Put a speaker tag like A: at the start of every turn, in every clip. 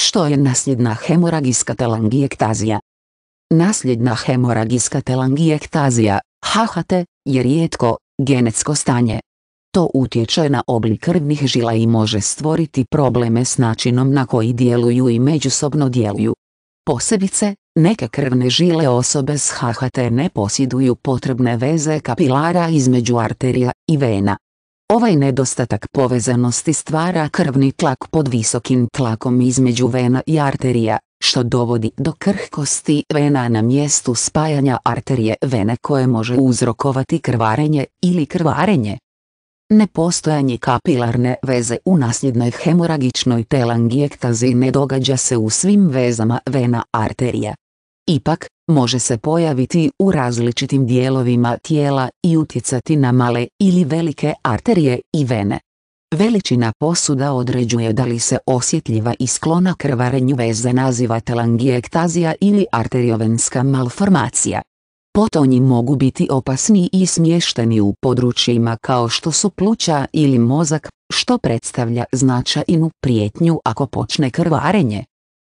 A: Što je nasljedna hemoragijska telangijektazija? Nasljedna hemoragijska telangijektazija, HHT, je rijetko, genetsko stanje. To utječe na oblik krvnih žila i može stvoriti probleme s načinom na koji djeluju i međusobno djeluju. Posebice, neke krvne žile osobe s HHT ne posjeduju potrebne veze kapilara između arterija i vena. Ovaj nedostatak povezanosti stvara krvni tlak pod visokim tlakom između vena i arterija, što dovodi do krhkosti vena na mjestu spajanja arterije vene koje može uzrokovati krvarenje ili krvarenje. Nepostojanje kapilarne veze u nasljednoj hemoragičnoj telangijektazi ne događa se u svim vezama vena arterija, Ipak, može se pojaviti u različitim dijelovima tijela i utjecati na male ili velike arterije i vene. Veličina posuda određuje da li se osjetljiva i sklona krvarenju veze naziva telangijektazija ili arteriovenska malformacija. Potonji mogu biti opasni i smješteni u područjima kao što su pluća ili mozak, što predstavlja značajnu prijetnju ako počne krvarenje.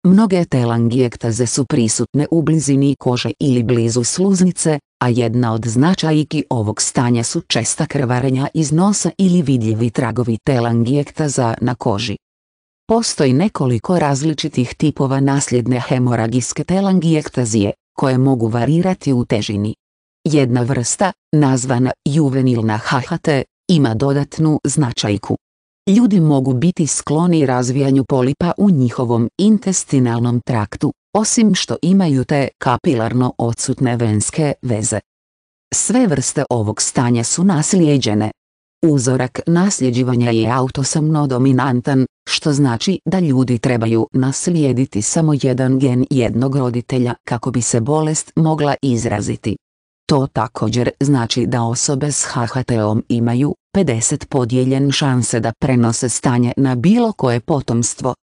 A: Mnoge telangijektaze su prisutne u blizini kože ili blizu sluznice, a jedna od značajki ovog stanja su česta krvarenja iz nosa ili vidljivi tragovi telangijektaza na koži. Postoji nekoliko različitih tipova nasljedne hemoragijske telangijektazije, koje mogu varirati u težini. Jedna vrsta, nazvana juvenilna HHT, ima dodatnu značajku, Ljudi mogu biti skloni razvijanju polipa u njihovom intestinalnom traktu, osim što imaju te kapilarno odsutne venske veze. Sve vrste ovog stanja su naslijeđene. Uzorak nasljeđivanja je autosomno dominantan, što znači da ljudi trebaju naslijediti samo jedan gen jednog roditelja kako bi se bolest mogla izraziti. To također znači da osobe s HHT-om imaju 50 podijeljen šanse da prenose stanje na bilo koje potomstvo.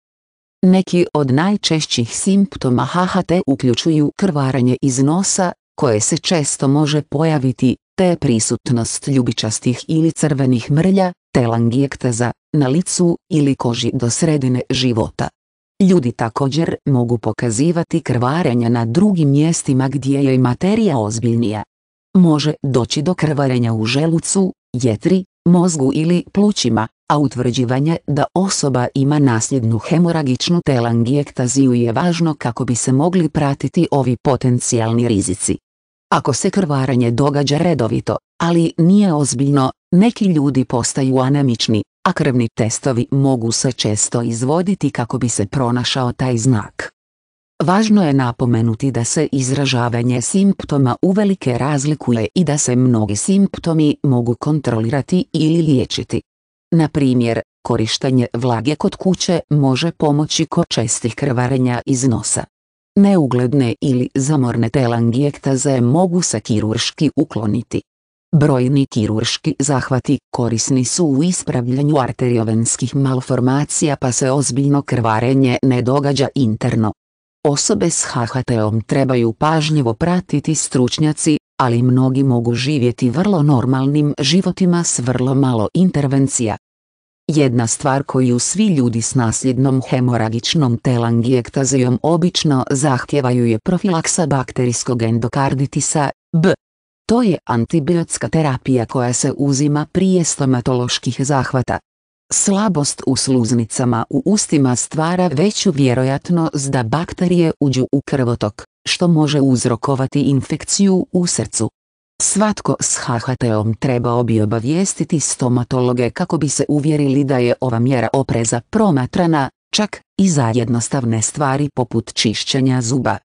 A: Neki od najčešćih simptoma HHT uključuju krvarenje iz nosa, koje se često može pojaviti, te prisutnost ljubičastih ili crvenih mrlja, te na licu ili koži do sredine života. Ljudi također mogu pokazivati krvarenje na drugim mjestima gdje je materija ozbiljnija može doći do krvarenja u želucu, jetri, mozgu ili plućima, a utvrđivanje da osoba ima nasljednu hemoragičnu telangiektaziju je važno kako bi se mogli pratiti ovi potencijalni rizici. Ako se krvarenje događa redovito, ali nije ozbiljno, neki ljudi postaju anemični, a krvni testovi mogu se često izvoditi kako bi se pronašao taj znak. Važno je napomenuti da se izražavanje simptoma uvelike razlikuje i da se mnogi simptomi mogu kontrolirati ili liječiti. Na primjer, korištenje vlage kod kuće može pomoći kod čestih krvarenja iz nosa. Neugledne ili zamorne telangijektaze mogu se kirurški ukloniti. Brojni kirurški zahvati korisni su u ispravljanju arteriovenskih malformacija pa se ozbiljno krvarenje ne događa interno. Osobe s HHT-om trebaju pažljivo pratiti stručnjaci, ali mnogi mogu živjeti vrlo normalnim životima s vrlo malo intervencija. Jedna stvar koju svi ljudi s nasljednom hemoragičnom telangiektazijom obično zahtijevaju je profilaksa bakterijskog endokarditisa, B. To je antibiotska terapija koja se uzima prije stomatoloških zahvata. Slabost u sluznicama u ustima stvara veću vjerojatnost da bakterije uđu u krvotok, što može uzrokovati infekciju u srcu. Svatko s HHT-om trebao bi obavijestiti stomatologe kako bi se uvjerili da je ova mjera opreza promatrana, čak i za jednostavne stvari poput čišćenja zuba.